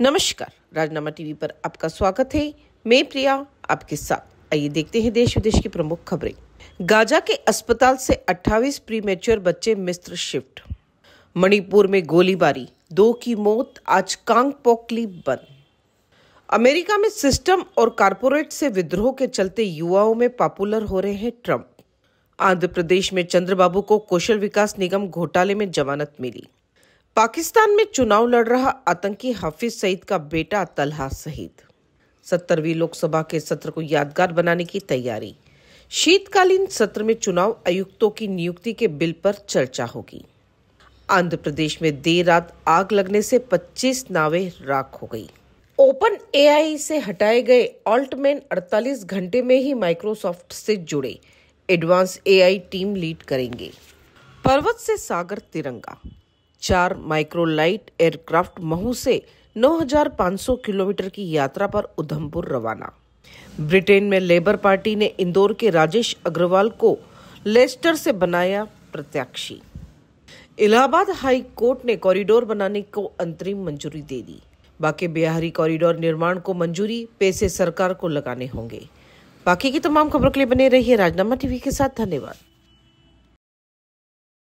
नमस्कार राजनामा टीवी पर आपका स्वागत है मैं प्रिया आपके साथ आइए देखते हैं देश विदेश की प्रमुख खबरें गाजा के अस्पताल से 28 प्री मेच्योर बच्चे मिस्र शिफ्ट मणिपुर में गोलीबारी दो की मौत आज कांग पोकली बंद अमेरिका में सिस्टम और कारपोरेट से विद्रोह के चलते युवाओं में पॉपुलर हो रहे हैं ट्रंप आंध्र प्रदेश में चंद्रबाबू को कौशल विकास निगम घोटाले में जमानत मिली पाकिस्तान में चुनाव लड़ रहा आतंकी हाफिज सईद का बेटा तलहा सईद सत्तरवीं लोकसभा के सत्र को यादगार बनाने की तैयारी शीतकालीन सत्र में चुनाव आयुक्तों की नियुक्ति के बिल पर चर्चा होगी आंध्र प्रदेश में देर रात आग लगने से 25 नावें राख हो गई ओपन एआई से हटाए गए ऑल्टमैन 48 घंटे में ही माइक्रोसॉफ्ट से जुड़े एडवांस एआई टीम लीड करेंगे पर्वत से सागर तिरंगा चार माइक्रोलाइट एयरक्राफ्ट महू से 9,500 किलोमीटर की यात्रा पर उधमपुर रवाना ब्रिटेन में लेबर पार्टी ने इंदौर के राजेश अग्रवाल को लेस्टर से बनाया प्रत्याशी इलाहाबाद हाई कोर्ट ने कॉरिडोर बनाने को अंतरिम मंजूरी दे दी बाकी बिहारी कॉरिडोर निर्माण को मंजूरी पैसे सरकार को लगाने होंगे बाकी की तमाम खबरों के लिए बने रहिए राजनामा टीवी के साथ धन्यवाद